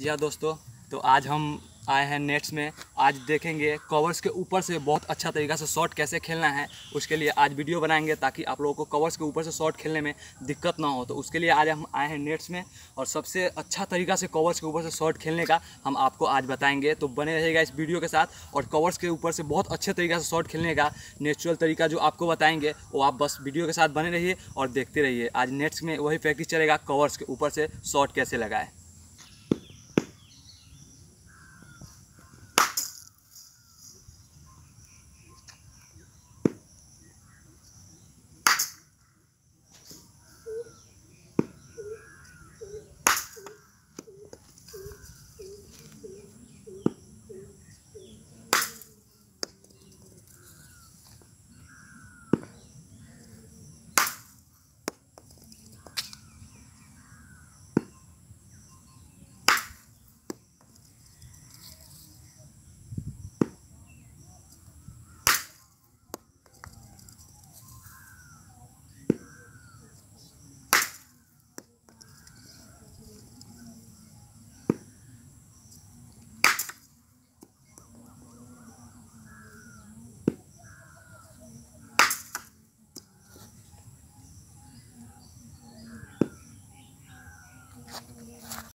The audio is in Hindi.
जी हाँ दोस्तों तो आज हम आए हैं नेट्स में आज देखेंगे कवर्स के ऊपर से बहुत अच्छा तरीका से शॉट कैसे खेलना है उसके लिए आज वीडियो बनाएंगे ताकि आप लोगों को कवर्स के ऊपर से शॉट खेलने में दिक्कत ना हो तो उसके लिए आज हम आए हैं नेट्स में और सबसे अच्छा तरीका से कवर्स के ऊपर से शॉट खेलने का हम आपको आज बताएंगे तो बने रहेगा इस वीडियो के साथ और कवर्स के ऊपर से बहुत अच्छे तरीक़े से शॉट खेलने का नेचुरल तरीका जो आपको बताएंगे वो आप बस वीडियो के साथ बने रहिए और देखते रहिए आज नेट्स में वही प्रैक्टिस चलेगा कवर्स के ऊपर से शॉट कैसे लगाए